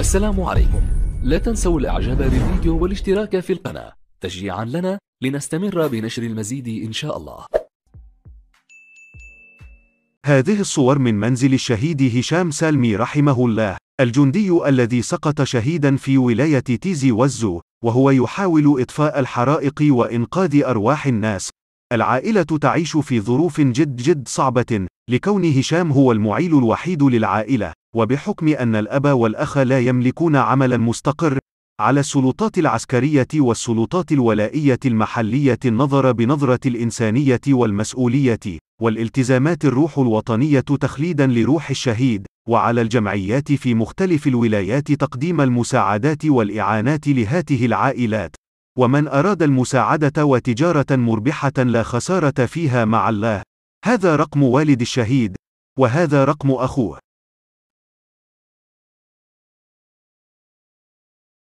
السلام عليكم لا تنسوا الاعجاب بالفيديو والاشتراك في القناة تشجيعا لنا لنستمر بنشر المزيد إن شاء الله هذه الصور من منزل الشهيد هشام سالمي رحمه الله الجندي الذي سقط شهيدا في ولاية تيزي وزو وهو يحاول إطفاء الحرائق وإنقاذ أرواح الناس العائلة تعيش في ظروف جد جد صعبة لكون هشام هو المعيل الوحيد للعائلة وبحكم أن الأب والأخ لا يملكون عملا مستقر، على السلطات العسكرية والسلطات الولائية المحلية النظر بنظرة الإنسانية والمسؤولية، والالتزامات الروح الوطنية تخليدا لروح الشهيد، وعلى الجمعيات في مختلف الولايات تقديم المساعدات والإعانات لهاته العائلات. ومن أراد المساعدة وتجارة مربحة لا خسارة فيها مع الله. هذا رقم والد الشهيد، وهذا رقم أخوه.